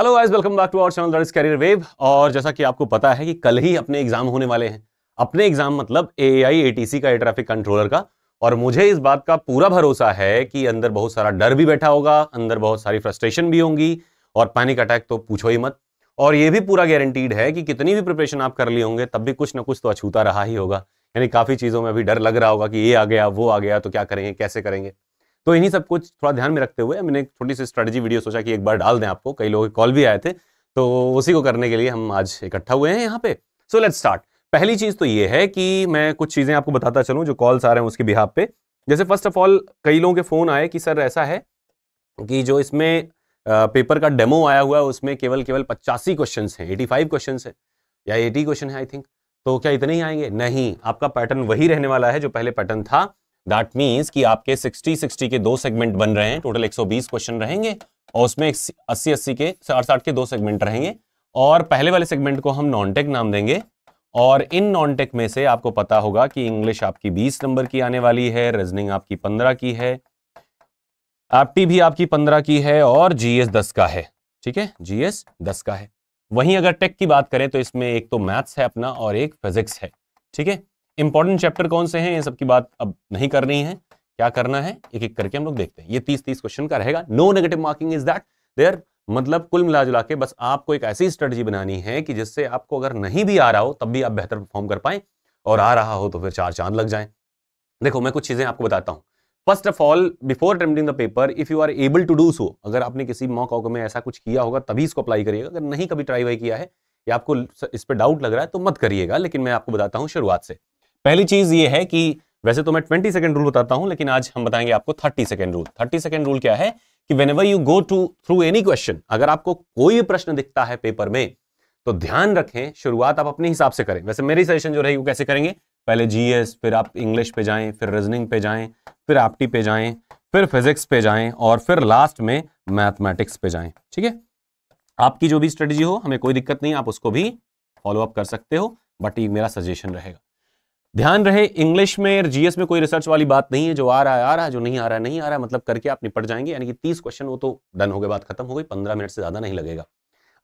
hello guys welcome back to our channel that is career wave और जैसा कि आपको पता है कि कल ही अपने एग्जाम होने वाले हैं अपने एग्जाम मतलब ए आई ए टी सी का एयर ट्रैफिक कंट्रोलर का और मुझे इस बात का पूरा भरोसा है कि अंदर बहुत सारा डर भी बैठा होगा अंदर बहुत सारी फ्रस्ट्रेशन भी होंगी और पैनिक अटैक तो पूछो ही मत और ये भी पूरा गारंटीड है कि कितनी भी प्रिपरेशन आप कर लिए होंगे तब भी कुछ ना कुछ तो अछूता रहा ही होगा यानी काफ़ी चीज़ों में अभी डर लग रहा होगा कि ये आ गया वो आ गया तो क्या करेंगे कैसे करेंगे तो इन्हीं सब कुछ थोड़ा ध्यान में रखते हुए मैंने एक छोटी सी स्ट्रेटजी वीडियो सोचा कि एक बार डाल दें आपको कई लोगों के कॉल भी आए थे तो उसी को करने के लिए हम आज इकट्ठा हुए हैं यहाँ पे सो लेट्स स्टार्ट पहली चीज़ तो ये है कि मैं कुछ चीज़ें आपको बताता चलूँ जो कॉल्स आ रहे हैं उसके बिहाब पे जैसे फर्स्ट ऑफ ऑल कई लोगों के फ़ोन आए कि सर ऐसा है कि जो इसमें पेपर का डेमो आया हुआ है उसमें केवल केवल पचासी क्वेश्चन हैं एटी फाइव क्वेश्चन है या एटी क्वेश्चन है आई थिंक तो क्या इतने ही आएंगे नहीं आपका पैटर्न वही रहने वाला है जो पहले पैटर्न था दैट मीन्स कि आपके 60 60 के दो सेगमेंट बन रहे हैं टोटल 120 क्वेश्चन रहेंगे और उसमें 80 80 के साठ साठ के दो सेगमेंट रहेंगे और पहले वाले सेगमेंट को हम नॉन टेक नाम देंगे और इन नॉन टेक में से आपको पता होगा कि इंग्लिश आपकी 20 नंबर की आने वाली है रीजनिंग आपकी 15 की है एप्टी भी आपकी 15 की है और जीएस 10 का है ठीक है जीएस 10 का है वहीं अगर टेक की बात करें तो इसमें एक तो मैथ्स है अपना और एक फिजिक्स है ठीक है इंपॉर्टेंट चैप्टर कौन से हैं ये सब की बात अब नहीं करनी है क्या करना है एक एक करके हम लोग देखते हैं ये तीस तीस क्वेश्चन का रहेगा no negative marking is that there मतलब कुल मिला जुला के बस आपको एक ऐसी स्ट्रेटजी बनानी है कि जिससे आपको अगर नहीं भी आ रहा हो तब भी आप बेहतर परफॉर्म कर पाए और आ रहा हो तो फिर चार चांद लग जाए देखो मैं कुछ चीजें आपको बताता हूँ first of all before attempting the paper if you are able to do so अगर आपने किसी मॉक आउट में ऐसा कुछ किया होगा तभी इसको अप्लाई करिएगा अगर नहीं कभी ट्राई वाई किया है या आपको इस पर डाउट लग रहा है तो मत करिएगा लेकिन मैं आपको बताता हूँ शुरुआत से पहली चीज ये है कि वैसे तो मैं ट्वेंटी सेकेंड रूल बताता हूं लेकिन आज हम बताएंगे आपको thirty second rule thirty second rule क्या है कि when you go to through any question अगर आपको कोई भी प्रश्न दिखता है पेपर में तो ध्यान रखें शुरुआत आप अपने हिसाब से करें वैसे मेरी सजेशन जो रहेगी वो कैसे करेंगे पहले जीएस फिर आप इंग्लिश पे जाएं फिर रीजनिंग पे जाएं फिर एप्टी पे जाएं फिर फिजिक्स पे जाएं और फिर लास्ट में मैथमेटिक्स पे जाएं ठीक है आपकी जो भी स्ट्रेटजी हो हमें कोई दिक्कत नहीं आप उसको भी फॉलो अप कर सकते हो बट ये मेरा सजेशन रहेगा ध्यान रहे इंग्लिश में जीएस में कोई रिसर्च वाली बात नहीं है जो आ रहा है आ रहा है जो नहीं आ रहा है नहीं आ रहा है मतलब करके आप निपट जाएंगे यानी कि तीस क्वेश्चन वो तो डन हो गए बात खत्म हो गई पंद्रह मिनट से ज्यादा नहीं लगेगा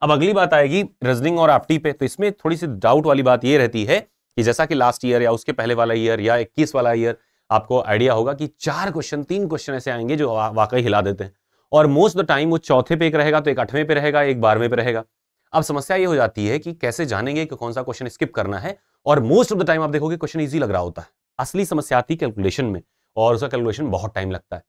अब अगली बात आएगी रीजनिंग और आपटी पे तो इसमें थोड़ी सी डाउट वाली बात ये रहती है कि जैसा कि लास्ट ईयर या उसके पहले वाला ईयर या इक्कीस वाला ईयर आपको आइडिया होगा कि चार क्वेश्चन तीन क्वेश्चन ऐसे आएंगे जो वाकई हिला देते हैं और मोस्ट द टाइम वो चौथे पे एक रहेगा तो एक आठवें पे रहेगा एक बारहवें पे रहेगा अब समस्या ये हो जाती है कि कैसे जानेंगे कि कौन सा क्वेश्चन स्किप करना है और मोस्ट ऑफ द टाइम आप देखोगे क्वेश्चन ईजी लग रहा होता है असली समस्या आती है कैलकुलेशन में और उसका कैलकुलेशन बहुत टाइम लगता है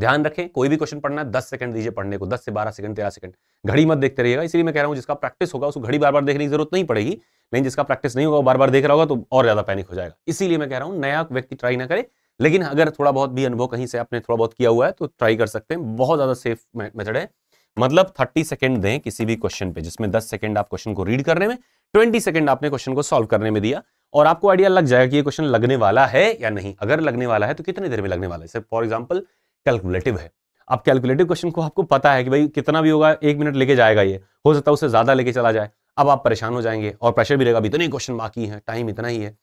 ध्यान रखें कोई भी क्वेश्चन पढ़ना है दस सेकंड दीजिए पढ़ने को दस से बारह सेकंड तेरह सेकंड घड़ी मत देखते रहिएगा इसलिए मैं कह रहा हूँ जिसका प्रैक्टिस होगा उसको घड़ी बार बार देखने की जरूरत नहीं पड़ेगी लेकिन जिसका प्रैक्टिस नहीं होगा बार बार देख रहा होगा तो और ज्यादा पैनिक हो जाएगा इसीलिए मैं कह रहा हूँ नया व्यक्ति ट्राई ना करे लेकिन अगर थोड़ा बहुत भी अनुभव कहीं से आपने थोड़ा बहुत किया हुआ है तो ट्राई कर सकते हैं बहुत ज्यादा सेफ मेथड है मतलब थर्टी सेकेंड दें किसी भी क्वेश्चन पे जिसमें दस सेकेंड आप क्वेश्चन को रीड करने में ट्वेंटी सेकेंड आपने क्वेश्चन को सोल्व करने में दिया और आपको आइडिया लग जाएगा कि ये क्वेश्चन लगने वाला है या नहीं अगर लगने वाला है तो कितने देर में लगने वाला है फॉर एग्जाम्पल कैलकुलेटिव है आप कैलकुलेटिव क्वेश्चन को आपको पता है कि भाई कितना भी होगा एक मिनट लेके जाएगा ये हो सकता है उससे ज्यादा लेके चला जाए अब आप परेशान हो जाएंगे और प्रेशर भी रहेगा इतने तो क्वेश्चन बाकी हैं टाइम इतना ही है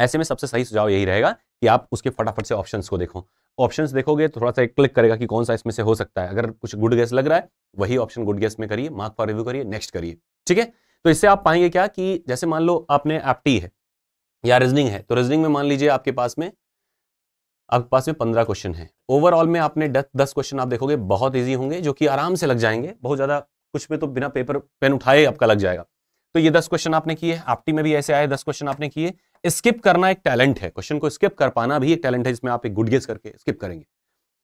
ऐसे में सबसे सही सुझाव यही रहेगा कि आप उसके फटाफट से ऑप्शन को देखो ऑप्शन देखोगे तो थोड़ा सा एक क्लिक करेगा कि कौन सा इसमें से हो सकता है अगर कुछ गुड गैस लग रहा है वही ऑप्शन गुड गैस में करिए मार्क फॉर रिव्यू करिए नेक्स्ट करिए ठीक है तो इससे आप पाएंगे क्या कि जैसे मान लो आपने एप्टी है या रीजनिंग है तो रीजनिंग में मान लीजिए आपके पास में आपके पास में पंद्रह क्वेश्चन है ओवरऑल में आपने दस क्वेश्चन आप देखोगे बहुत ईजी होंगे जो कि आराम से लग जाएंगे बहुत ज़्यादा कुछ में तो बिना पेपर पेन उठाए आपका लग जाएगा तो ये दस क्वेश्चन आपने किए आपटी में भी ऐसे आए दस क्वेश्चन आपने किए स्किप करना एक टैलेंट है क्वेश्चन को स्किप कर पाना भी एक टैलेंट है जिसमें आप एक गुडगेस करके स्किप करेंगे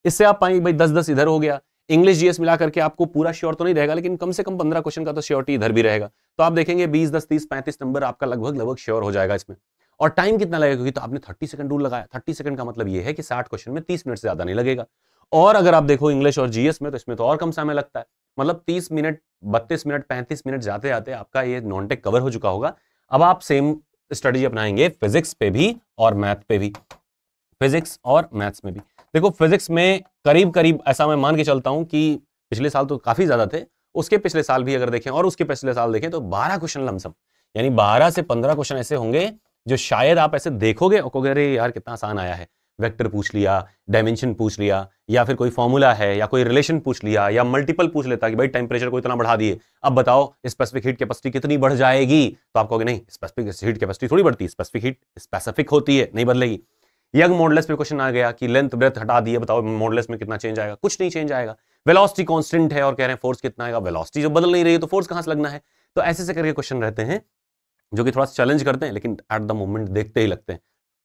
इससे आप पाएंगे भाई दस दस इधर हो गया इंग्लिश जीएस मिला करके आपको पूरा श्योर तो नहीं रहेगा लेकिन कम से कम पंद्रह क्वेश्चन का तो श्योरिटी इधर भी रहेगा तो आप देखेंगे बीस दस तीस पैंतीस नंबर आपका लगभग लगभग श्योर हो जाएगा इसमें और टाइम कितना लगेगा क्योंकि तो आपने थर्टी सेकंड रूल लगाया थर्टी सेकंड का मतलब यह है कि साठ क्वेश्चन में तीस मिनट से ज्यादा नहीं लगेगा और अगर आप देखो इंग्लिश और जीएस में तो इसमें तो और कम समय लगता है मतलब तीस मिनट बत्तीस मिनट पैंतीस मिनट जाते जाते आपका ये नॉन टेक कवर हो चुका होगा अब आप सेम स्टडी अपनाएंगे फिजिक्स पे भी और मैथ पे भी फिजिक्स और मैथ्स में भी देखो फिजिक्स में करीब करीब ऐसा मैं मान के चलता हूं कि पिछले साल तो काफी ज्यादा थे उसके पिछले साल भी अगर देखें और उसके पिछले साल देखें तो बारह क्वेश्चन लमसम यानी बारह से पंद्रह क्वेश्चन ऐसे होंगे जो शायद आप ऐसे देखोगे और कहोगे अरे यार कितना आसान आया है वेक्टर पूछ लिया डायमेंशन पूछ लिया या फिर कोई फॉर्मूला है या कोई रिलेशन पूछ लिया या मल्टीपल पूछ लेता कि भाई टेम्परेचर को इतना बढ़ा दिए अब बताओ स्पेसिफिक हीट कैपेसिटी कितनी बढ़ जाएगी तो आप कहोगे नहीं स्पेसिफिक हीट कैपेसिटी थोड़ी बढ़ती है स्पेसिफिक हीट स्पेसिफिक होती है नहीं बदलेगी यंग मॉडलेस पे क्वेश्चन आ गया कि लेंथ ब्रेथ हटा दिए बताओ मॉडलेस में कितना चेंज आएगा कुछ नहीं चेंज आएगा वेलोसिटी कांस्टेंट है और कह रहे हैं फोर्स कितना आएगा वेलोसिटी जो बदल नहीं रही है तो फोर्स कहां से लगना है तो ऐसे ऐसे करके क्वेश्चन रहते हैं जो कि थोड़ा सा चैलेंज करते हैं लेकिन एट द मोमेंट देखते ही लगते हैं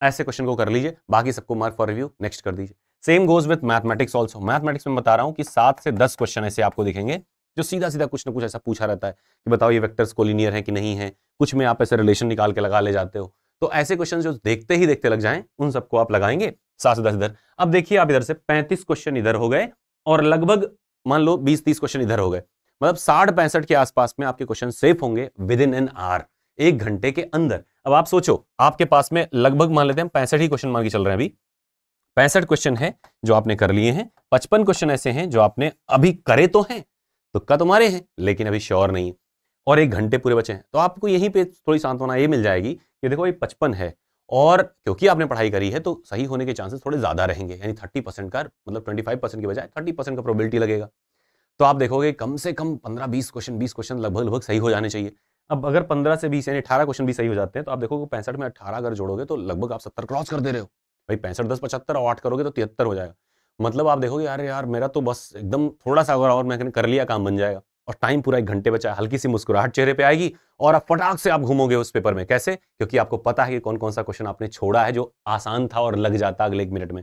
ऐसे क्वेश्चन को कर लीजिए बाकी सबको मार्क फॉर रिव्यू नेक्स्ट कर दीजिए same goes with mathematics also mathematics में बता रहा हूँ कि सात से दस क्वेश्चन ऐसे आपको दिखेंगे जो सीधा सीधा कुछ ना कुछ ऐसा पूछा रहता है कि बताओ ये वेक्टर्स कोलिनियर है कि नहीं है कुछ में आप ऐसे रिलेशन निकाल के लगा ले जाते हो तो ऐसे क्वेश्चन जो देखते ही देखते लग जाएं उन सबको आप लगाएंगे सात से दस इधर अब देखिए आप इधर से पैंतीस क्वेश्चन इधर हो गए और लगभग मान लो बीस तीस क्वेश्चन इधर हो गए मतलब साठ पैंसठ के आसपास में आपके क्वेश्चन सेफ होंगे विद इन एन आर एक घंटे के अंदर अब आप सोचो आपके पास में लगभग मान लेते हैं पैंसठ ही क्वेश्चन मांगे के चल रहे हैं अभी पैंसठ क्वेश्चन है जो आपने कर लिए हैं पचपन क्वेश्चन ऐसे हैं जो आपने अभी करे तो हैं तुक्का तो कमारे हैं लेकिन अभी श्योर नहीं है और एक घंटे पूरे बचे हैं तो आपको यहीं पे थोड़ी सांत्वना ये मिल जाएगी कि देखो ये पचपन है और क्योंकि आपने पढ़ाई करी है तो सही होने के चांसेस थोड़े ज़्यादा रहेंगे यानी थर्टी परसेंट का मतलब ट्वेंटी फाइव परसेंट के बजाय थर्टी परसेंट का प्रोबेबिलिटी लगेगा तो आप देखोगे कम से कम पंद्रह बीस क्वेश्चन बीस क्वेश्चन लगभग लगभग सही हो जाने चाहिए अब अगर पंद्रह से बीस यानी अठारह क्वेश्चन भी सही हो जाते हैं तो आप देखोगे पैंसठ में अठारह अगर जोड़ोगे तो लगभग आप सत्तर क्रॉस कर दे रहे हो भाई पैंसठ दस पचहत्तर और आठ करोगे तो तिहत्तर हो जाएगा मतलब आप देखोगे यार यार मेरा तो बस एकदम थोड़ा सा अगर और मैं कर लिया काम बन जाएगा और टाइम पूरा एक घंटे बचा हल्की सी मुस्कुराहट चेहरे पे आएगी और आप फटाक से आप घूमोगे उस पेपर में कैसे क्योंकि आपको पता है कि कौन कौन सा क्वेश्चन आपने छोड़ा है जो आसान था और लग जाता अगले एक मिनट में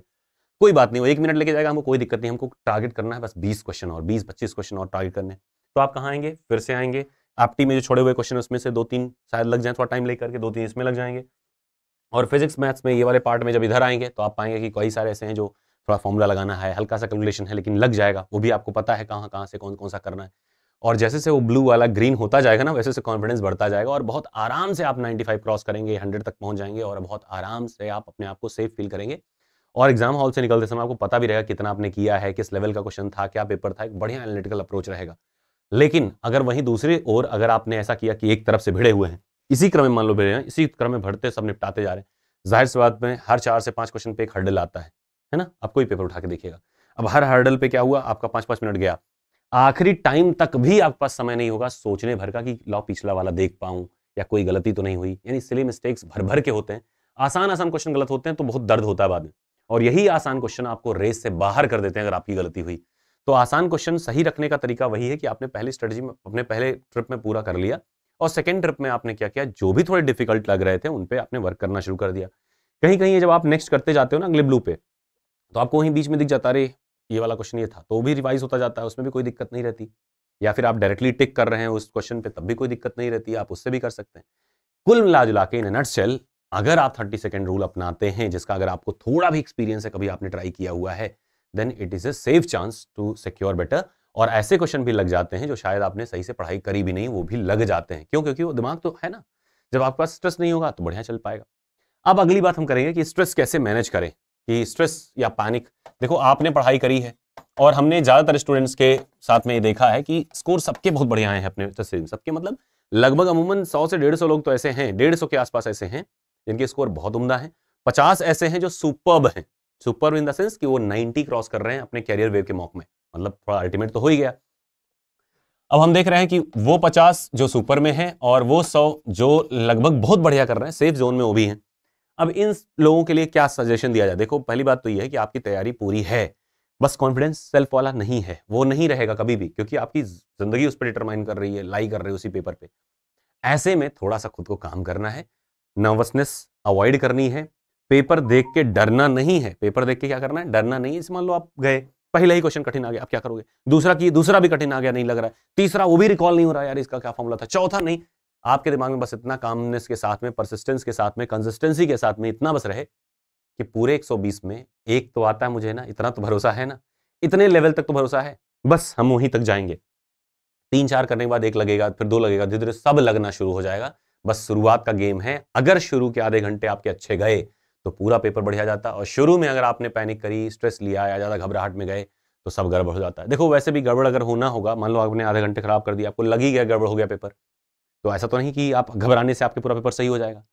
कोई बात नहीं वो एक मिनट लेके जाएगा हमको कोई दिक्कत नहीं हमको टारगेट करना है बस बीस क्वेश्चन और बीस पच्चीस क्वेश्चन और टारगेट करने तो आप कहाँ आएंगे फिर से आएंगे आपटी में जो छोड़े हुए क्वेश्चन उसमें से दो तीन शायद लग जाए थोड़ा टाइम लेकर के दो तीन इसमें लग जाएंगे और फिजिक्स मैथ्स में ये वाले पार्ट में जब इधर आएंगे तो आप पाएंगे कि कई सारे ऐसे हैं जो थोड़ा फॉर्मूला लगाना है हल्का सा कैलकुलेशन है लेकिन लग जाएगा वो भी आपको पता है कहाँ कहाँ से कौन कौन सा करना है और जैसे से वो ब्लू वाला ग्रीन होता जाएगा ना वैसे से कॉन्फिडेंस बढ़ता जाएगा और बहुत आराम से आप 95 क्रॉस करेंगे 100 तक पहुंच जाएंगे और बहुत आराम से आप अपने आप को सेफ फील करेंगे और एग्जाम हॉल से निकलते समय आपको पता भी रहेगा कितना आपने किया है किस लेवल का क्वेश्चन था क्या पेपर था एक बढ़िया एनालिटिकल अप्रोच रहेगा लेकिन अगर वहीं दूसरी ओर अगर आपने ऐसा किया कि एक तरफ से भिड़े हुए हैं इसी क्रम में मान लो भिड़े हैं इसी क्रम में भरते सब निपटाते जा रहे हैं जाहिर सी बात में हर चार से पाँच क्वेश्चन पे एक हर्डल आता है है ना आप कोई पेपर उठा के देखिएगा अब हर हर्डल पे क्या हुआ आपका पाँच पाँच मिनट गया आखिरी टाइम तक भी आपके पास समय नहीं होगा सोचने भर का कि लॉ पिछला वाला देख पाऊं या कोई गलती तो नहीं हुई यानी सिली मिस्टेक्स भर भर के होते हैं आसान आसान क्वेश्चन गलत होते हैं तो बहुत दर्द होता है बाद में और यही आसान क्वेश्चन आपको रेस से बाहर कर देते हैं अगर आपकी गलती हुई तो आसान क्वेश्चन सही रखने का तरीका वही है कि आपने पहली स्ट्रेटजी में अपने पहले ट्रिप में पूरा कर लिया और सेकेंड ट्रिप में आपने क्या किया जो भी थोड़े डिफिकल्ट लग रहे थे उन पर आपने वर्क करना शुरू कर दिया कहीं कहीं जब आप नेक्स्ट करते जाते हो ना अगले ब्लू पे तो आपको वहीं बीच में दिख जाता रही ये वाला क्वेश्चन ये था तो वो भी रिवाइज होता जाता है उसमें भी कोई दिक्कत नहीं रहती या फिर आप डायरेक्टली टिक कर रहे हैं उस क्वेश्चन पे तब भी कोई दिक्कत नहीं रहती आप उससे भी कर सकते हैं कुल मिला जुला के इन नटसेल अगर आप थर्टी सेकेंड रूल अपनाते हैं जिसका अगर आपको थोड़ा भी एक्सपीरियंस है कभी आपने ट्राई किया हुआ है then it is a safe chance to secure better और ऐसे क्वेश्चन भी लग जाते हैं जो शायद आपने सही से पढ़ाई करी भी नहीं वो भी लग जाते हैं क्यों क्योंकि वो दिमाग तो है ना जब आपके पास स्ट्रेस नहीं होगा तो बढ़िया चल पाएगा अब अगली बात हम करेंगे कि स्ट्रेस कैसे मैनेज करें कि स्ट्रेस या पैनिक देखो आपने पढ़ाई करी है और हमने ज़्यादातर स्टूडेंट्स के साथ में ये देखा है कि स्कोर सबके बहुत बढ़िया आए हैं अपने सबके मतलब लगभग अमूमन सौ से डेढ़ सौ लोग तो ऐसे हैं डेढ़ सौ के आसपास ऐसे हैं जिनके स्कोर बहुत उमदा है पचास ऐसे हैं जो सुपर्ब हैं सुपर इन द सेंस कि वो नाइनटी क्रॉस कर रहे हैं अपने कैरियर वेव के मॉक में मतलब थोड़ा अल्टीमेट तो हो ही गया अब हम देख रहे हैं कि वो पचास जो सुपर में हैं और वो सौ जो लगभग बहुत बढ़िया कर रहे हैं सेफ जोन में वो भी हैं अब इन लोगों के लिए क्या सजेशन दिया जाए देखो पहली बात तो यह है कि आपकी तैयारी पूरी है बस कॉन्फिडेंस सेल्फ वाला नहीं है वो नहीं रहेगा कभी भी क्योंकि आपकी जिंदगी उस पर डिटरमाइन कर रही है लाई कर रही है उसी पेपर पे ऐसे में थोड़ा सा खुद को काम करना है नर्वसनेस अवॉइड करनी है पेपर देख के डरना नहीं है पेपर देख के क्या करना है डरना नहीं है मान लो आप गए पहला ही क्वेश्चन कठिन आ गया आप क्या करोगे दूसरा की दूसरा भी कठिन आ गया नहीं लग रहा है तीसरा वो भी रिकॉल नहीं हो रहा यार इसका क्या फॉर्मूला था चौथा नहीं आपके दिमाग में बस इतना कामनेस के साथ में परसिस्टेंस के साथ में कंसिस्टेंसी के साथ में इतना बस रहे कि पूरे 120 में एक तो आता है मुझे ना इतना तो भरोसा है ना इतने लेवल तक तो भरोसा है बस हम वहीं तक जाएंगे तीन चार करने के बाद एक लगेगा फिर दो लगेगा धीरे धीरे सब लगना शुरू हो जाएगा बस शुरुआत का गेम है अगर शुरू के आधे घंटे आपके अच्छे गए तो पूरा पेपर बढ़िया जाता और शुरू में अगर आपने पैनिक करी स्ट्रेस लिया या ज़्यादा घबराहट में गए तो सब गड़बड़ हो जाता है देखो वैसे भी गड़बड़ अगर होना होगा मान लो आपने आधे घंटे खराब कर दिया आपको लग ही गया गड़बड़ हो गया पेपर तो ऐसा तो नहीं कि आप घबराने से आपके पूरा पेपर सही हो जाएगा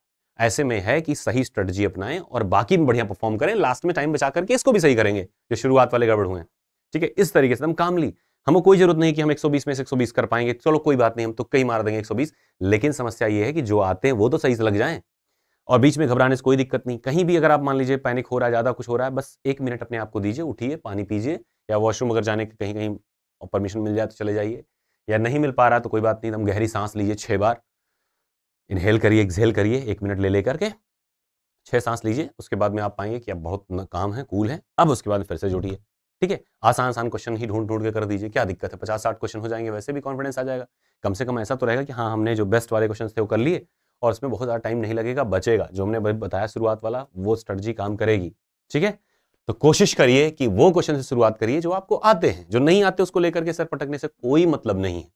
ऐसे में है कि सही स्ट्रेटजी अपनाएं और बाकी भी बढ़िया परफॉर्म करें लास्ट में टाइम बचा करके इसको भी सही करेंगे जो शुरुआत वाले गड़बड़ हुए हैं ठीक है इस तरीके से हम काम ली हमें कोई जरूरत नहीं कि हम 120 में से 120 कर पाएंगे चलो कोई बात नहीं हम तो कई मार देंगे 120 लेकिन समस्या ये है कि जो आते हैं वो तो सही से लग जाएं और बीच में घबराने से कोई दिक्कत नहीं कहीं भी अगर आप मान लीजिए पैनिक हो रहा है ज़्यादा कुछ हो रहा है बस एक मिनट अपने आप को दीजिए उठिए पानी पीजिए या वॉशरूम अगर जाने के कहीं कहीं परमिशन मिल जाए तो चले जाइए या नहीं मिल पा रहा तो कोई बात नहीं हम गहरी सांस लीजिए छः बार इनहेल करिए एक्सहेल करिए एक मिनट ले लेकर के छः सांस लीजिए उसके बाद में आप पाएंगे कि आप बहुत काम है कूल है अब उसके बाद फिर से जुड़िए ठीक है आसान आसान क्वेश्चन ही ढूंढ ढूंढ के कर दीजिए क्या दिक्कत है पचास साठ क्वेश्चन हो जाएंगे वैसे भी कॉन्फिडेंस आ जाएगा कम से कम ऐसा तो रहेगा कि हाँ हमने जो बेस्ट वाले क्वेश्चन थे वो कर लिए और उसमें बहुत ज़्यादा टाइम नहीं लगेगा बचेगा जो हमने बताया शुरुआत वाला वो स्ट्रेटजी काम करेगी ठीक है तो कोशिश करिए कि वो क्वेश्चन से शुरुआत करिए जो आपको आते हैं जो नहीं आते उसको लेकर के सर पटकने से कोई मतलब नहीं है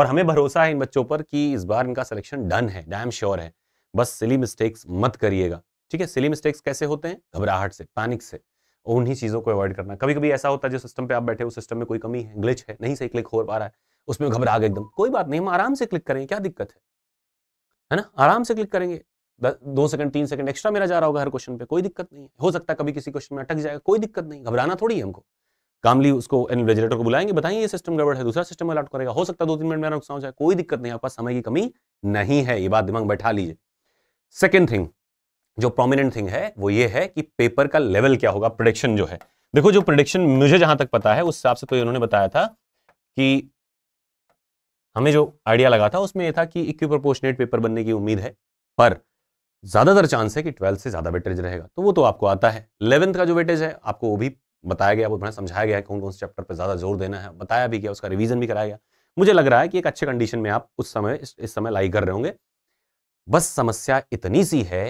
और हमें भरोसा है इन बच्चों पर कि इस बार इनका सिलेक्शन डन है डैम श्योर है बस सिली मिस्टेक्स मत करिएगा ठीक है सिली मिस्टेक्स कैसे होते हैं घबराहट से पैनिक से उन्हीं चीज़ों को अवॉइड करना कभी कभी ऐसा होता है जो सिस्टम पे आप बैठे उस सिस्टम में कोई कमी है ग्लिच है नहीं सही क्लिक हो पा रहा है उसमें घबरा गए एकदम कोई बात नहीं हम आराम से क्लिक करेंगे क्या दिक्कत है है ना आराम से क्लिक करेंगे दो सेकंड तीन सेकंड एक्स्ट्रा मेरा जा रहा होगा हर क्वेश्चन पे कोई दिक्कत नहीं हो सकता कभी किसी क्वेश्चन में अटक जाएगा कोई दिक्कत नहीं घबराना थोड़ी है हमको कामली उसको रेजिलेटर को बुलाएंगे बताएंगे ये सिस्टम गड़बड़ है दूसरा सिस्टम अलर्ट करेगा हो सकता है दो तीन मिनट मेरा नुकसान हो जाए कोई दिक्कत नहीं आपके पास समय की कमी नहीं है ये बात दिमाग बैठा लीजिए सेकेंड थिंग जो प्रोमिनेंट थिंग है वो ये है कि पेपर का लेवल क्या होगा प्रोडिक्शन जो है देखो जो प्रोडिक्शन मुझे जहां तक पता है उस हिसाब से तो इन्होंने बताया था कि हमें जो आइडिया लगा था उसमें यह था कि इक्वी प्रोपोर्शनेट पेपर बनने की उम्मीद है पर ज़्यादातर चांस है कि ट्वेल्थ से ज़्यादा वेटेज रहेगा तो वो तो आपको आता है इलेवंथ का जो वेटेज है आपको वो भी बताया गया वो बड़ा समझाया गया कौन कौन से चैप्टर पर ज़्यादा जोर देना है बताया भी गया उसका रिविजन भी कराया गया मुझे लग रहा है कि एक अच्छे कंडीशन में आप उस समय इस, इस समय लाई कर रहे होंगे बस समस्या इतनी सी है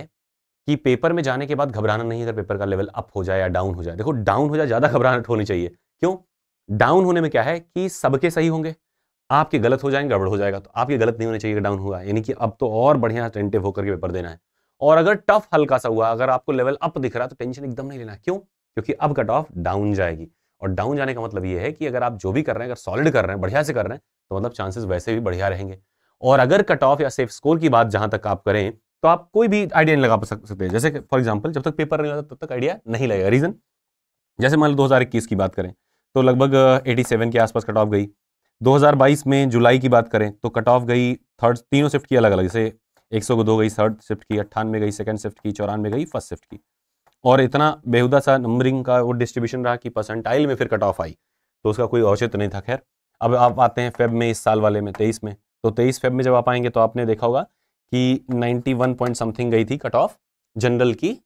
कि पेपर में जाने के बाद घबराना नहीं अगर पेपर का लेवल अप हो जाए या डाउन हो जाए देखो डाउन हो जाए ज़्यादा घबराहट होनी चाहिए क्यों डाउन होने में क्या है कि सबके सही होंगे आपके गलत हो जाएंगे गड़बड़ हो जाएगा तो आपके गलत नहीं होने चाहिए डाउन हुआ यानी कि अब तो और बढ़िया अटेंटिव होकर के पेपर देना है और अगर टफ हल्का सा हुआ अगर आपको लेवल अप दिख रहा है तो टेंशन एकदम नहीं लेना क्यों क्योंकि अब कट ऑफ डाउन जाएगी और डाउन जाने का मतलब ये है कि अगर आप जो भी कर रहे हैं अगर सॉलिड कर रहे हैं बढ़िया से कर रहे हैं तो मतलब चांसेस वैसे भी बढ़िया रहेंगे और अगर कट ऑफ या सेफ स्कोर की बात जहां तक आप करें तो आप कोई भी आइडिया नहीं लगा सकते जैसे फॉर एग्जाम्पल जब तक पेपर नहीं होता तब तक आइडिया नहीं लगेगा रीजन जैसे मान लो दो की बात करें तो लगभग एटी के आसपास कट ऑफ गई 2022 में जुलाई की बात करें तो कट ऑफ गई थर्ड तीनों शिफ्ट की अलग अलग जैसे एक सौ दो गई थर्ड शिफ्ट की अट्ठानवे गई सेकंड शिफ्ट की चौरानवे गई फर्स्ट शिफ्ट की और इतना बेहुदा सा नंबरिंग का वो डिस्ट्रीब्यूशन रहा कि परसेंटाइल में फिर कट ऑफ आई तो उसका कोई औचित नहीं था खैर अब आप आते हैं फेब में इस साल वाले में तेईस में तो तेईस फेब में जब आप आएंगे तो आपने देखा होगा कि वन पॉइंट समथिंग गई थी कट ऑफ जनरल की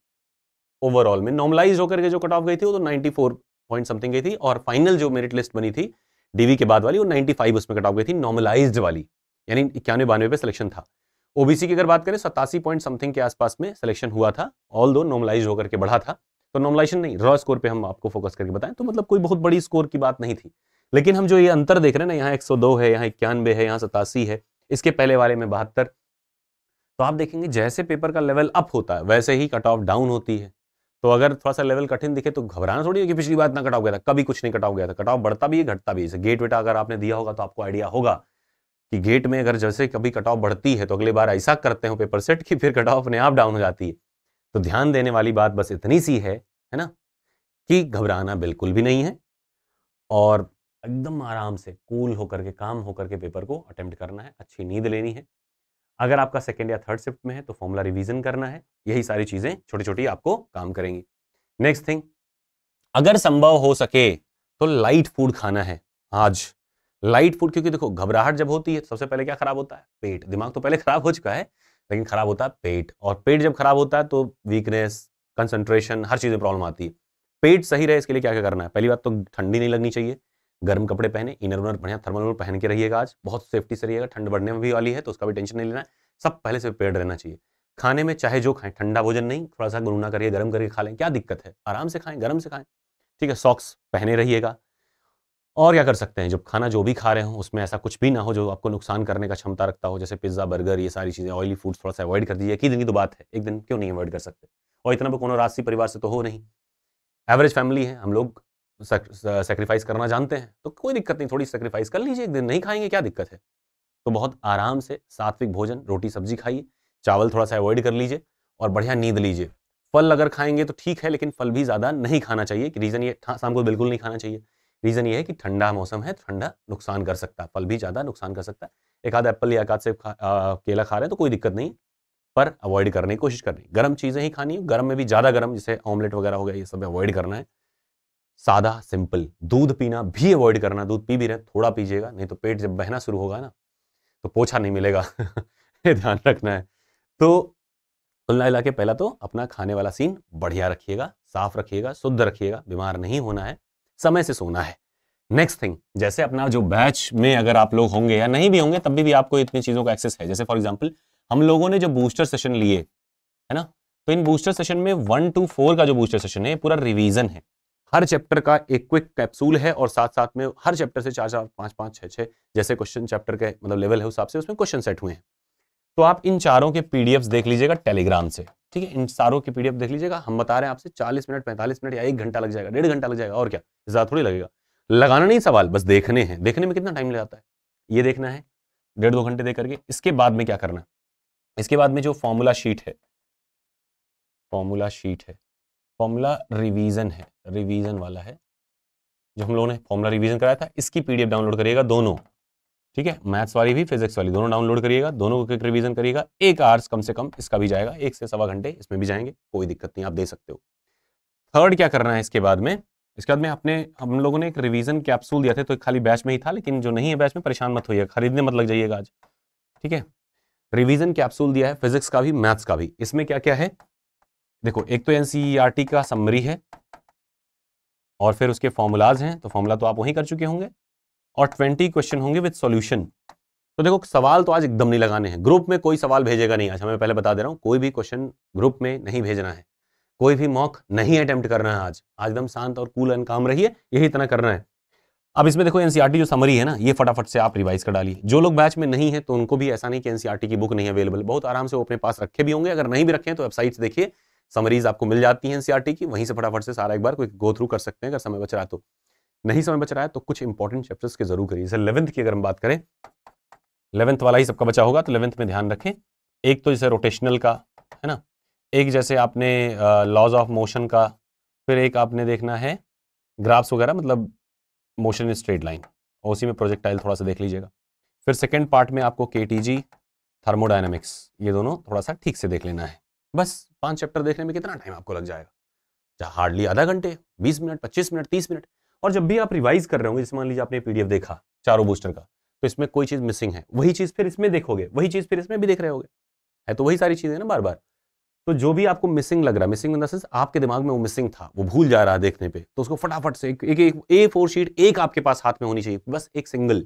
ओवरऑल में नॉर्मलाइज होकर के जो कट ऑफ गई थी वो तो 94 पॉइंट समथिंग गई थी और फाइनल जो मेरिट लिस्ट बनी थी डीवी के बाद वाली वो 95 उसमें कट ऑफ गई थी नॉर्मलाइज्ड वाली यानी इक्यानवे बानवे पे सिलेक्शन था ओबीसी की अगर बात करें सतासी पॉइंट समथिंग के आसपास में सिलेक्शन हुआ था ऑल दो नॉर्मलाइज होकर के बढ़ा था तो नॉर्मलाइजेशन नहीं रॉ स्कोर पे हम आपको फोकस करके बताएं तो मतलब कोई बहुत बड़ी स्कोर की बात नहीं थी लेकिन हम जो ये अंतर देख रहे हैं ना यहाँ एक है यहाँ इक्यानवे है यहाँ सतासी है इसके पहले वाले में बहत्तर तो आप देखेंगे जैसे पेपर का लेवल अप होता है वैसे ही कट ऑफ डाउन होती है तो अगर थोड़ा सा लेवल कठिन दिखे तो घबराना थोड़ी है कि पिछली बार इतना कटाव गया था कभी कुछ नहीं कटाव गया था कटाव बढ़ता भी है घटता भी है गेट वेटा अगर आपने दिया होगा तो आपको आइडिया होगा कि गेट में अगर जैसे कभी कट ऑफ बढ़ती है तो अगली बार ऐसा करते हो पेपर सेट कि फिर कट ऑफ अपने आप डाउन हो जाती है तो ध्यान देने वाली बात बस इतनी सी है है ना कि घबराना बिल्कुल भी नहीं है और एकदम आराम से कूल होकर के काम होकर के पेपर को अटेम्प्ट करना है अच्छी नींद लेनी है अगर आपका सेकेंड या थर्ड शिफ्ट में है तो फॉर्मूला रिविजन करना है यही सारी चीज़ें छोटी छोटी आपको काम करेंगी नेक्स्ट थिंग अगर संभव हो सके तो लाइट फूड खाना है आज लाइट फूड क्योंकि देखो घबराहट जब होती है सबसे पहले क्या खराब होता है पेट दिमाग तो पहले खराब हो चुका है लेकिन खराब होता है पेट और पेट जब खराब होता है तो वीकनेस कंसंट्रेशन हर चीज़ में प्रॉब्लम आती है पेट सही रहे इसके लिए क्या क्या करना है पहली बात तो ठंडी नहीं लगनी चाहिए गर्म कपड़े पहने इनर उनर बढ़िया थर्मल उनर पहन के रहिएगा आज बहुत सेफ्टी से रहिएगा ठंड बढ़ने में भी वाली है तो उसका भी टेंशन नहीं लेना सब पहले से पेड़ रहना चाहिए खाने में चाहे जो खाएं ठंडा भोजन नहीं थोड़ा सा गुनगुना करिए गर्म करके खा लें क्या दिक्कत है आराम से खाएं गर्म से खाएं ठीक है सॉक्स पहने रहिएगा और क्या कर सकते हैं जब खाना जो भी खा रहे हो उसमें ऐसा कुछ भी ना हो जो आपको नुकसान करने का क्षमता रखता हो जैसे पिज्ज़ा बर्गर ये सारी चीज़ें ऑयली फूड्स थोड़ा सा अवॉइड कर दीजिए एक ही दिन की तो बात है एक दिन क्यों नहीं अवॉइड कर सकते और इतना भी कोनो राशि परिवार से तो हो नहीं एवरेज फैमिली है हम लोग सेक्रीफाइस करना जानते हैं तो कोई दिक्कत नहीं थोड़ी सेक्रीफाइस कर लीजिए एक दिन नहीं खाएंगे क्या दिक्कत है तो बहुत आराम से सात्विक भोजन रोटी सब्जी खाइए चावल थोड़ा सा अवॉइड कर लीजिए और बढ़िया नींद लीजिए फल अगर खाएंगे तो ठीक है लेकिन फल भी ज़्यादा नहीं खाना चाहिए कि रीज़न ये शाम को बिल्कुल नहीं खाना चाहिए रीज़न ये है कि ठंडा मौसम है ठंडा नुकसान कर सकता है फल भी ज़्यादा नुकसान कर सकता है एक आध एप्पल या एक आध सेब केला खा रहे हैं तो कोई दिक्कत नहीं पर अवॉइड करने की कोशिश करनी गर्म चीज़ें ही खानी गर्म में भी ज़्यादा गर्म जैसे ऑमलेट वगैरह हो गया ये सब अवॉइड करना है सादा सिंपल दूध पीना भी अवॉइड करना दूध पी भी रहे थोड़ा पीजिएगा नहीं तो पेट जब बहना शुरू होगा ना तो पोछा नहीं मिलेगा ये ध्यान रखना है तो खुलना इलाके पहला तो अपना खाने वाला सीन बढ़िया रखिएगा साफ रखिएगा शुद्ध रखिएगा बीमार नहीं होना है समय से सोना है नेक्स्ट थिंग जैसे अपना जो बैच में अगर आप लोग होंगे या नहीं भी होंगे तब भी, भी आपको इतनी चीज़ों का एक्सेस है जैसे फॉर एग्जाम्पल हम लोगों ने जो बूस्टर सेशन लिए है ना तो इन बूस्टर सेशन में वन टू फोर का जो बूस्टर सेशन है पूरा रिवीजन है हर चैप्टर का एक क्विक कैप्सूल है और साथ साथ में हर चैप्टर से चार चार पांच पांच छह छह जैसे क्वेश्चन चैप्टर के मतलब लेवल है उस हिसाब से उसमें क्वेश्चन सेट हुए हैं तो आप इन चारों के पीडीएफ्स देख लीजिएगा टेलीग्राम से ठीक है इन सारों की पीडीएफ देख लीजिएगा हम बता रहे हैं आपसे 40 मिनट 45 मिनट या एक घंटा लग जाएगा डेढ़ घंटा लग जाएगा और क्या ज्यादा थोड़ी लगेगा लगाना नहीं सवाल बस देखने हैं देखने में कितना टाइम ले जाता है ये देखना है डेढ़ दो घंटे दे करके इसके बाद में क्या करना इसके बाद में जो फॉर्मूला शीट है फॉर्मूला शीट है फॉर्मूला रिविजन है रिविजन वाला है जो हम लोगों ने फॉर्मूला रिवीजन कराया था इसकी पीडीएफ डाउनलोड करिएगा दोनों ठीक है मैथ्स वाली भी फिजिक्स वाली दोनों डाउनलोड करिएगा दोनों को रिविजन करिएगा एक आवर्स कम से कम इसका भी जाएगा एक से सवा घंटे इसमें भी जाएंगे कोई दिक्कत नहीं आप दे सकते हो थर्ड क्या करना है इसके बाद में इसके बाद में अपने हम लोगों ने एक रिवीजन कैप्सूल दिया थे तो खाली बैच में ही था लेकिन जो नहीं है बैच में परेशान मत होगा खरीदने मत लग जाइएगा आज ठीक है रिवीजन कैप्सूल दिया है फिजिक्स का भी मैथ्स का भी इसमें क्या क्या है देखो एक तो एनसीईआरटी e का समरी है और फिर उसके फॉर्मूलाज हैं तो फॉर्मूला तो आप वहीं कर चुके होंगे और ट्वेंटी क्वेश्चन होंगे विद सॉल्यूशन तो देखो सवाल तो आज एकदम नहीं लगाने हैं ग्रुप में कोई सवाल भेजेगा नहीं आज अच्छा, हमें पहले बता दे रहा हूँ कोई भी क्वेश्चन ग्रुप में नहीं भेजना है कोई भी मॉक नहीं अटेम्प्ट करना है आज आज एकदम शांत और कूल एंड काम रहिए यही इतना करना है अब इसमें देखो एनसीआरटी e जो समरी है ना ये फटाफट से आप रिवाइज कर डालिए जो लोग बैच में नहीं है तो उनको भी ऐसा नहीं कि एनसीआरटी e की बुक नहीं अवेलेबल बहुत आराम से वो अपने पास रखे भी होंगे अगर नहीं भी रखे तो वेबसाइट्स देखिए समरीज आपको मिल जाती है एनसीआरटी e की वहीं से फटाफट से सारा एक बार कोई गो थ्रू कर सकते हैं अगर समय बच रहा तो नहीं समय बच रहा है तो कुछ इंपॉर्टेंट चैप्टर्स के जरूर करिए जैसे इलेवंथ की अगर हम बात करें इलेवंथ वाला ही सबका बचा होगा तो इलेवंथ में ध्यान रखें एक तो जैसे रोटेशनल का है ना एक जैसे आपने लॉज ऑफ मोशन का फिर एक आपने देखना है ग्राफ्स वगैरह मतलब मोशन इन स्ट्रेट लाइन उसी में प्रोजेक्टाइल थोड़ा सा देख लीजिएगा फिर सेकेंड पार्ट में आपको के थर्मोडाइनमिक्स ये दोनों थोड़ा सा ठीक से देख लेना है बस पांच चैप्टर देखने में कितना टाइम आपको लग जाएगा हार्डली आधा घंटे बीस मिनट पच्चीस मिनट तीस मिनट और जब भी आप रिवाइज कर रहे होंगे जैसे मान लीजिए आपने पीडीएफ देखा चारों बूस्टर का तो इसमें कोई चीज़ मिसिंग है वही चीज़ फिर इसमें देखोगे वही चीज़ फिर इसमें भी देख रहे होगे है तो वही सारी चीज़ें ना बार बार तो जो भी आपको मिसिंग लग रहा है मिसिंग इन द आपके दिमाग में वो मिसिंग था वो भूल जा रहा है देखने पे तो उसको फटाफट से एक एक ए फोर शीट एक आपके पास हाथ में होनी चाहिए बस एक सिंगल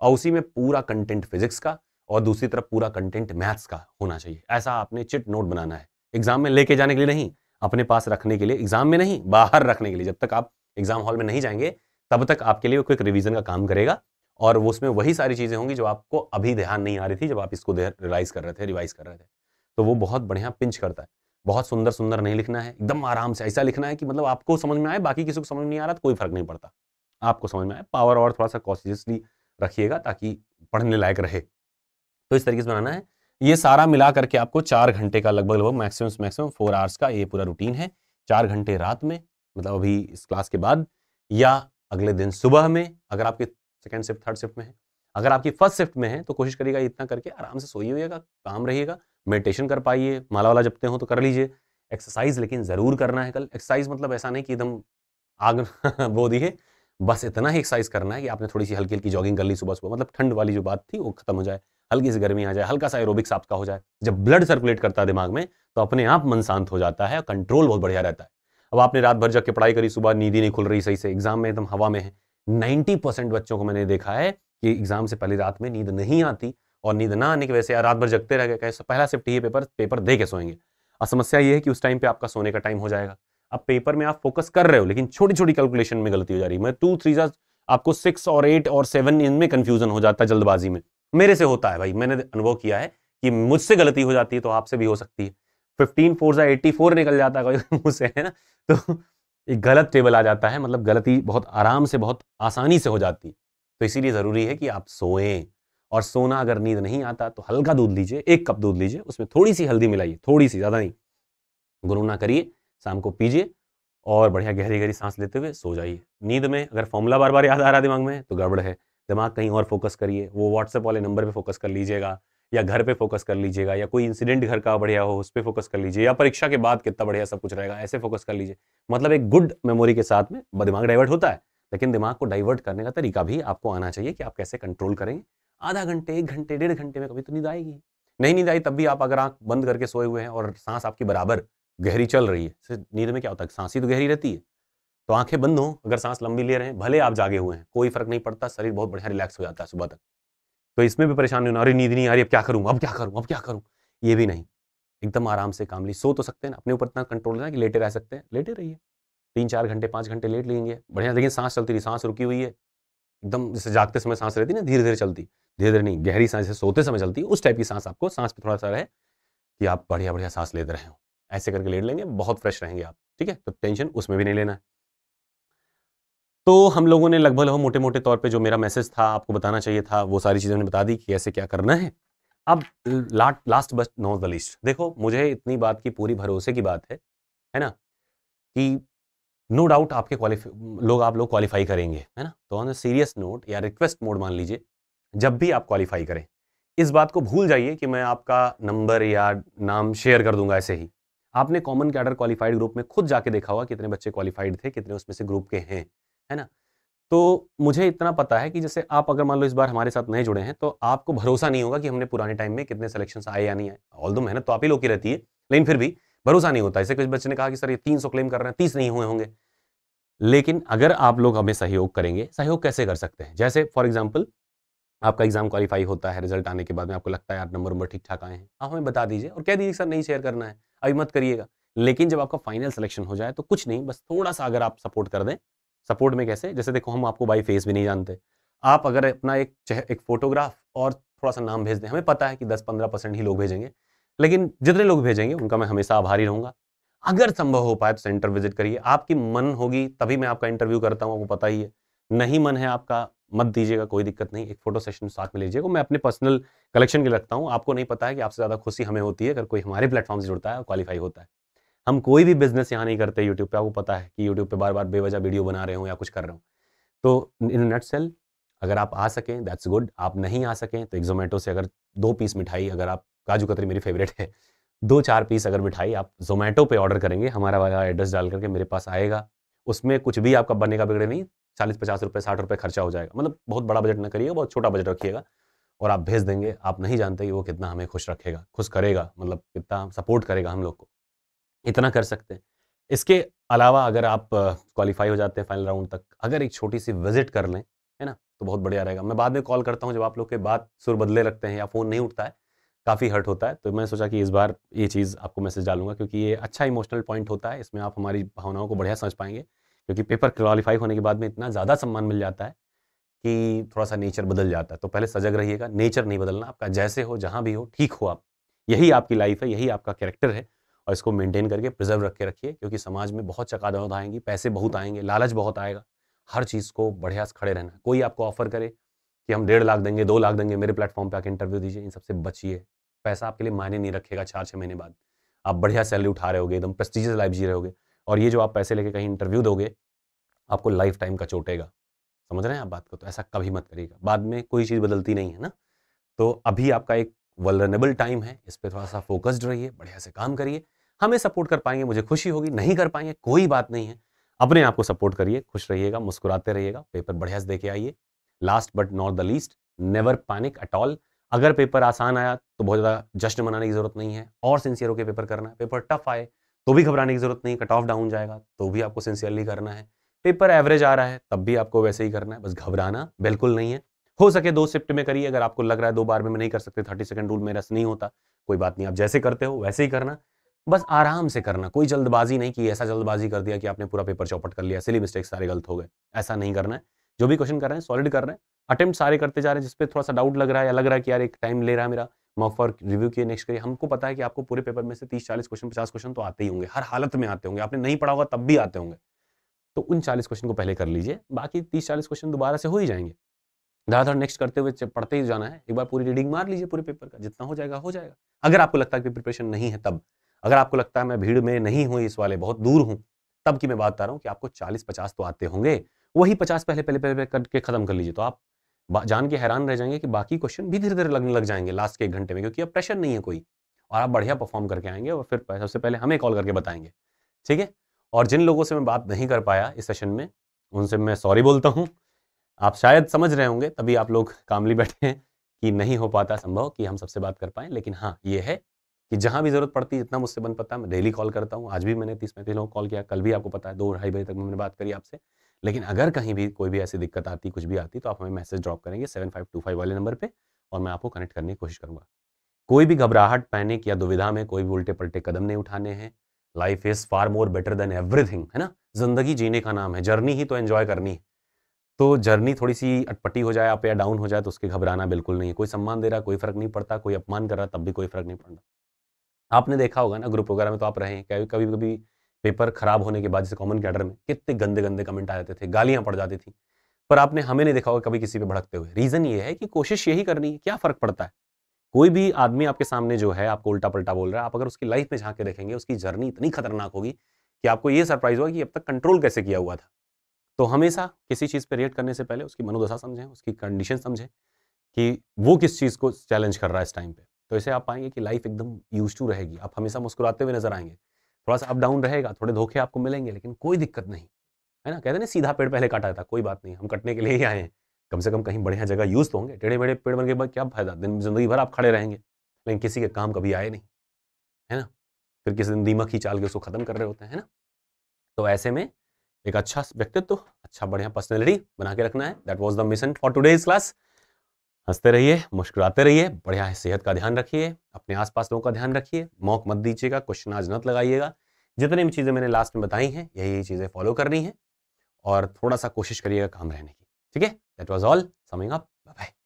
और उसी में पूरा कंटेंट फिजिक्स का और दूसरी तरफ पूरा कंटेंट मैथ्स का होना चाहिए ऐसा आपने चिट नोट बनाना है एग्जाम में लेके जाने के लिए नहीं अपने पास रखने के लिए एग्जाम में नहीं बाहर रखने के लिए जब तक आप एग्जाम हॉल में नहीं जाएंगे तब तक आपके लिए क्विक रिविजन का काम करेगा और उसमें वही सारी चीज़ें होंगी जो आपको अभी ध्यान नहीं आ रही थी जब आप इसको रिवाइज कर रहे थे रिवाइज कर रहे थे तो वो बहुत बढ़िया पिंच करता है बहुत सुंदर सुंदर नहीं लिखना है एकदम आराम से ऐसा लिखना है कि मतलब आपको समझ में आए बाकी किसी को समझ नहीं आ रहा तो कोई फर्क नहीं पड़ता आपको समझ में आए पावर और थोड़ा सा कॉशियसली रखिएगा ताकि पढ़ने लायक रहे तो इस तरीके से बनाना है ये सारा मिला करके आपको चार घंटे का लगभग लगभग मैक्सिमम मैक्सिमम फोर आवर्स का ये पूरा रूटीन है चार घंटे रात में मतलब अभी इस क्लास के बाद या अगले दिन सुबह में अगर आपकी सेकेंड शिफ्ट थर्ड शिफ्ट में है अगर आपकी फर्स्ट शिफ्ट में है तो कोशिश करिएगा इतना करके आराम से सोई होइएगा काम रहिएगा मेडिटेशन कर पाइए माला वाला जपते हो तो कर लीजिए एक्सरसाइज लेकिन ज़रूर करना है कल एक्सरसाइज मतलब ऐसा नहीं कि एकदम आग बो दिए बस इतना ही एक्सरसाइज करना है कि आपने थोड़ी सी हल्की हल्की जॉगिंग कर ली सुबह सुबह मतलब ठंड वाली जो बात थी वो खत्म हो जाए हल्की सी गर्मी आ जाए हल्का सा एरोबिक्स आपका हो जाए जब ब्लड सर्कुलेट करता है दिमाग में तो अपने आप मन शांत हो जाता है कंट्रोल बहुत बढ़िया रहता है अब आपने रात भर जग के पढ़ाई करी सुबह नींद ही नहीं खुल रही सही से एग्जाम में एकदम हवा में है नाइन्टी परसेंट बच्चों को मैंने देखा है कि एग्जाम से पहले रात में नींद नहीं आती और नींद ना आने की वजह से रात भर जगते रह गए कैसे पहला सिर्फ ये पेपर पेपर दे के सोएंगे और समस्या ये है कि उस टाइम पे आपका सोने का टाइम हो जाएगा अब पेपर में आप फोकस कर रहे हो लेकिन छोटी छोटी कैलकुलेशन में गलती हो जा रही है मैं टू थ्री आपको सिक्स और एट और सेवन इनमें कन्फ्यूजन हो जाता है जल्दबाजी में मेरे से होता है भाई मैंने अनुभव किया है कि मुझसे गलती हो जाती है तो आपसे भी हो सकती है फिफ्टीन फोर सा एट्टी फोर निकल जाता है मुँह से है ना तो एक गलत टेबल आ जाता है मतलब गलती बहुत आराम से बहुत आसानी से हो जाती तो इसीलिए ज़रूरी है कि आप सोएं और सोना अगर नींद नहीं आता तो हल्का दूध लीजिए एक कप दूध लीजिए उसमें थोड़ी सी हल्दी मिलाइए थोड़ी सी ज़्यादा नहीं गुरु ना करिए शाम को पीजिए और बढ़िया गहरी गहरी सांस लेते हुए सो जाइए नींद में अगर फॉर्मूला बार बार याद आ रहा है दिमाग में तो गड़बड़ है दिमाग कहीं और फोकस करिए वो व्हाट्सएप वाले नंबर पर फोकस कर लीजिएगा या घर पे फोकस कर लीजिएगा या कोई इंसिडेंट घर का बढ़िया हो उस पर फोकस कर लीजिए या परीक्षा के बाद कितना बढ़िया सब कुछ रहेगा ऐसे फोकस कर लीजिए मतलब एक गुड मेमोरी के साथ में दिमाग डाइवर्ट होता है लेकिन दिमाग को डाइवर्ट करने का तरीका भी आपको आना चाहिए कि आप कैसे कंट्रोल करेंगे आधा घंटे एक घंटे डेढ़ घंटे में कभी तो नींद आएगी नहीं नींद आई तब भी आप अगर आंख बंद करके सोए हुए हैं और सांस आपकी बराबर गहरी चल रही है नींद में क्या होता है सांस ही तो गहरी रहती है तो आंखें बंद हों अगर सांस लंबी ले रहे हैं भले आप जागे हुए हैं कोई फर्क नहीं पड़ता शरीर बहुत बढ़िया रिलैक्स हो जाता है सुबह तक तो इसमें भी परेशान नहीं होना अरे नींद नहीं आ रही अब क्या करूँ अब क्या करूँ अब क्या करूँ ये भी नहीं एकदम आराम से काम ली सो तो सकते हैं अपने ऊपर इतना कंट्रोल रहना कि लेटे रह सकते हैं लेटे रहिए तीन चार घंटे पाँच घंटे लेट लेंगे बढ़िया लेकिन सांस चलती रही सांस रुकी हुई है एकदम जैसे जागते समय सांस रहती ना धीरे धीरे चलती धीरे धीरे नहीं गहरी सांस जैसे सोते समय चलती उस टाइप की सांस आपको सांस पर थोड़ा सा रहे कि आप बढ़िया बढ़िया सांस लेते रहे हो ऐसे करके लेट लेंगे बहुत फ्रेश रहेंगे आप ठीक है तो टेंशन उसमें भी नहीं लेना है तो हम लोगों ने लगभग लगभग मोटे मोटे तौर पे जो मेरा मैसेज था आपको बताना चाहिए था वो सारी चीज़ें मैंने बता दी कि ऐसे क्या करना है अब लाट लास्ट बस नो द लिस्ट देखो मुझे इतनी बात की पूरी भरोसे की बात है है ना कि नो डाउट आपके क्वालिफाई लोग आप लोग क्वालिफाई करेंगे है ना तो ऑन अ सीरियस नोट या रिक्वेस्ट मोड मान लीजिए जब भी आप क्वालिफाई करें इस बात को भूल जाइए कि मैं आपका नंबर या नाम शेयर कर दूंगा ऐसे ही आपने कॉमन कैडर क्वालिफाइड ग्रुप में खुद जाके देखा हुआ कितने बच्चे क्वालिफाइड थे कितने उसमें से ग्रुप के हैं है ना तो मुझे इतना पता है कि जैसे आप अगर मान लो इस बार हमारे साथ नए जुड़े हैं तो आपको भरोसा नहीं होगा कि हमने पुराने टाइम में कितने सिलेक्शन आए या नहीं आए ऑल दो मेहनत तो आप ही लोग की रहती है लेकिन फिर भी भरोसा नहीं होता ऐसे कुछ बच्चे ने कहा कि सर ये तीन सौ क्लेम कर रहे हैं तीस नहीं हुए होंगे लेकिन अगर आप लोग हमें सहयोग करेंगे सहयोग कैसे कर सकते हैं जैसे फॉर एग्जाम्पल आपका एग्जाम क्वालिफाई होता है रिजल्ट आने के बाद में आपको लगता है आप नंबर वंबर ठीक ठाक आए हैं आप हमें बता दीजिए और कह दीजिए सर नहीं शेयर करना है अभी मत करिएगा लेकिन जब आपका फाइनल सिलेक्शन हो जाए तो कुछ नहीं बस थोड़ा सा अगर आप सपोर्ट कर दें सपोर्ट में कैसे जैसे देखो हम आपको बाई फेस भी नहीं जानते आप अगर अपना एक एक फोटोग्राफ और थोड़ा सा नाम भेज दें हमें पता है कि 10-15 परसेंट ही लोग भेजेंगे लेकिन जितने लोग भेजेंगे उनका मैं हमेशा आभारी रहूँगा अगर संभव हो पाए तो सेंटर विजिट करिए आपकी मन होगी तभी मैं आपका इंटरव्यू करता हूँ आपको पता ही है नहीं मन है आपका मत दीजिएगा कोई दिक्कत नहीं एक फोटो सेशन साथ में लीजिएगा मैं अपने पर्सनल कलेक्शन के रखता हूँ आपको नहीं पता है कि आपसे ज़्यादा खुशी हमें होती है अगर कोई हमारे प्लेटफॉर्म से जुड़ता है और क्वालिफाई होता है हम कोई भी बिजनेस यहाँ नहीं करते यूट्यूब पे आपको पता है कि यूट्यूब पे बार बार बेवजह वीडियो बना रहे हो या कुछ कर रहे हो तो इन नेट सेल अगर आप आ सकें दैट्स गुड आप नहीं आ सकें तो एक जोमेटो से अगर दो पीस मिठाई अगर आप काजू कतरी मेरी फेवरेट है दो चार पीस अगर मिठाई आप जोमेटो पे ऑर्डर करेंगे हमारा वाला एड्रेस डाल करके मेरे पास आएगा उसमें कुछ भी आपका बनने का बिगड़े नहीं चालीस पचास रुपये साठ रुपये खर्चा हो जाएगा मतलब बहुत बड़ा बजट ना करिएगा बहुत छोटा बजट रखिएगा और आप भेज देंगे आप नहीं जानते कि वो कितना हमें खुश रखेगा खुश करेगा मतलब कितना सपोर्ट करेगा हम लोग को इतना कर सकते हैं इसके अलावा अगर आप क्वालिफाई हो जाते हैं फाइनल राउंड तक अगर एक छोटी सी विजिट कर लें है ना तो बहुत बढ़िया रहेगा मैं बाद में कॉल करता हूँ जब आप लोग के बाद सुर बदले रखते हैं या फ़ोन नहीं उठता है काफ़ी हर्ट होता है तो मैं सोचा कि इस बार ये चीज़ आपको मैसेज डालूंगा क्योंकि ये अच्छा इमोशनल पॉइंट होता है इसमें आप हमारी भावनाओं को बढ़िया समझ पाएंगे क्योंकि पेपर क्वालिफाई होने के बाद में इतना ज़्यादा सम्मान मिल जाता है कि थोड़ा सा नेचर बदल जाता है तो पहले सजग रहिएगा नेचर नहीं बदलना आपका जैसे हो जहाँ भी हो ठीक हो आप यही आपकी लाइफ है यही आपका कैरेक्टर है और इसको मेंटेन करके प्रिजर्व रख के रखिए क्योंकि समाज में बहुत चकादौद आएंगी पैसे बहुत आएंगे लालच बहुत आएगा हर चीज़ को बढ़िया से खड़े रहना कोई आपको ऑफर करे कि हम डेढ़ लाख देंगे दो लाख देंगे मेरे प्लेटफॉर्म पर आकर इंटरव्यू दीजिए इन सबसे बचिए पैसा आपके लिए मायने नहीं रखेगा चार छः महीने बाद आप बढ़िया सैलरी उठा रहे होगे एकदम प्रेस्टिजियस लाइफ जी रहे होगे और ये जो आप पैसे लेके कहीं इंटरव्यू दोगे आपको लाइफ टाइम का चोटेगा समझ रहे हैं आप बात को तो ऐसा कभी मत करिएगा बाद में कोई चीज़ बदलती नहीं है ना तो अभी आपका एक वलरेबल टाइम है इस पर थोड़ा सा फोकस्ड रहिए बढ़िया से काम करिए हमें सपोर्ट कर पाएंगे मुझे खुशी होगी नहीं कर पाएंगे कोई बात नहीं है अपने आप को सपोर्ट करिए खुश रहिएगा मुस्कुराते रहिएगा पेपर बढ़िया से देके आइए last but not the least never panic at all अगर पेपर आसान आया तो बहुत ज़्यादा जश्न मनाने की जरूरत नहीं है और सिंसियर होकर पेपर करना है पेपर टफ आए तो भी घबराने की जरूरत नहीं कट ऑफ डाउन जाएगा तो भी आपको सिंसियरली करना है पेपर एवरेज आ रहा है तब भी आपको वैसे ही करना है बस घबराना बिल्कुल नहीं है हो सके दो शिफ्ट में करिए अगर आपको लग रहा है दो बार में नहीं कर सकते थर्टी सेकंड रूल में रस नहीं होता कोई बात नहीं आप जैसे करते हो वैसे ही करना बस आराम से करना कोई जल्दबाजी नहीं की ऐसा जल्दबाजी कर दिया कि आपने पूरा पेपर चौपट कर लिया सिली मिस्टेक सारे गलत हो गए ऐसा नहीं करना है जो भी क्वेश्चन कर रहे हैं सॉलिड कर रहे हैं अटेम्प्ट सारे करते जा रहे हैं जिसपे थोड़ा सा डाउट लग रहा है या लग रहा है कि यार एक टाइम ले रहा है मेरा मॉक फॉर रिव्यू किए नेक्स्ट करिए हमको पता है कि आपको पूरे पेपर में से तीस चालीस क्वेश्चन पचास क्वेश्चन तो आते ही होंगे हर हालत में आते होंगे आपने नहीं पढ़ा होगा तब भी आते होंगे तो उन चालीस क्वेश्चन को पहले कर लीजिए बाकी तीस चालीस क्वेश्चन दोबारा से हो ही जाएंगे ज़्यादातर नेक्स्ट करते हुए पढ़ते ही जाना है एक बार पूरी रीडिंग मार लीजिए पूरे पेपर का जितना हो जाएगा हो जाएगा अगर आपको लगता है कि प्रिपरेशन नहीं है तब अगर आपको लगता है मैं भीड़ में नहीं हूँ इस वाले बहुत दूर हूँ तब की मैं बात कर रहा हूँ कि आपको चालीस पचास तो आते होंगे वही पचास पहले पहले पहले करके खत्म कर लीजिए तो आप जान के हैरान रह जाएंगे कि बाकी क्वेश्चन भी धीरे धीरे लगने लग जाएंगे लास्ट के एक घंटे में क्योंकि अब प्रेशर नहीं है कोई और आप बढ़िया परफॉर्म करके आएंगे और फिर सबसे पहले हमें कॉल करके बताएंगे ठीक है और जिन लोगों से मैं बात नहीं कर पाया इस सेशन में उनसे मैं सॉरी बोलता हूँ आप शायद समझ रहे होंगे तभी आप लोग कामली बैठे हैं कि नहीं हो पाता संभव कि हम सबसे बात कर पाएं लेकिन हाँ ये है कि जहाँ भी ज़रूरत पड़ती है जितना मुझसे बन पता है मैं डेली कॉल करता हूँ आज भी मैंने तीस पैंतीस लोगों को कॉल किया कल भी आपको पता है दो ढाई बजे तक मैंने बात करी आपसे लेकिन अगर कहीं भी कोई भी ऐसी दिक्कत आती कुछ भी आती तो आप हमें मैसेज ड्रॉप करेंगे सेवन फाइव टू फाइव वाले नंबर पर और मैं आपको कनेक्ट करने की कोशिश करूँगा कोई भी घबराहट पैनिक या दुविधा में कोई भी उल्टे पलटे कदम नहीं उठाने हैं life is far more better than everything है ना जिंदगी जीने का नाम है जर्नी ही तो एंजॉय करनी है तो जर्नी थोड़ी सी अटपटी हो जाए आप या डाउन हो जाए तो उसके घबराना बिल्कुल नहीं है कोई सम्मान दे रहा कोई फर्क नहीं पड़ता कोई अपमान कर रहा तब भी कोई फर्क नहीं पड़ता आपने देखा होगा ना ग्रुप वगैरह में तो आप रहे कभी कभी कभी पेपर खराब होने के बाद जैसे कॉमन कैडर में कितने गंदे गंदे कमेंट आ जाते थे गालियां पड़ जाती थी पर आपने हमें नहीं देखा होगा कभी किसी पे भड़कते हुए रीज़न ये है कि कोशिश यही करनी है क्या फ़र्क पड़ता है कोई भी आदमी आपके सामने जो है आपको उल्टा पलटा बोल रहा है आप अगर उसकी लाइफ में झाँक के देखेंगे उसकी जर्नी इतनी खतरनाक होगी कि आपको ये सरप्राइज होगा कि अब तक कंट्रोल कैसे किया हुआ था तो हमेशा किसी चीज़ पर रिएक्ट करने से पहले उसकी मनोदशा समझें उसकी कंडीशन समझें कि वो किस चीज़ को चैलेंज कर रहा है इस टाइम पे तो ऐसे आप पाएंगे कि लाइफ एकदम यूज टू रहेगी आप हमेशा मुस्कुराते हुए नजर आएंगे थोड़ा सा अप डाउन रहेगा थोड़े धोखे आपको मिलेंगे लेकिन कोई दिक्कत नहीं है ना कहते ना सीधा पेड़ पहले काटा था कोई बात नहीं हम कटने के लिए ही आए हैं कम से कम कहीं बढ़िया जगह यूज तो होंगे टेढ़े मेढ़े पेड़ बन के क्या फायदा दिन जिंदगी भर आप खड़े रहेंगे लेकिन किसी के काम कभी आए नहीं है ना फिर किसी दिन दीमक ही चाल के उसको खत्म कर रहे होते हैं ना तो ऐसे में एक अच्छा व्यक्तित्व अच्छा बढ़िया पर्सनैलिटी बना के रखना है that was the mission for today's class हंसते रहिए मुस्कुराते रहिए बढ़िया है सेहत का ध्यान रखिए अपने आसपास लोगों का ध्यान रखिए मौक मत दीजिएगा क्वेश्चन आज नत लगाइएगा जितनी भी चीज़ें मैंने लास्ट में बताई हैं यही चीज़ें फॉलो करनी है और थोड़ा सा कोशिश करिएगा काम रहने की ठीक है that was all summing up bye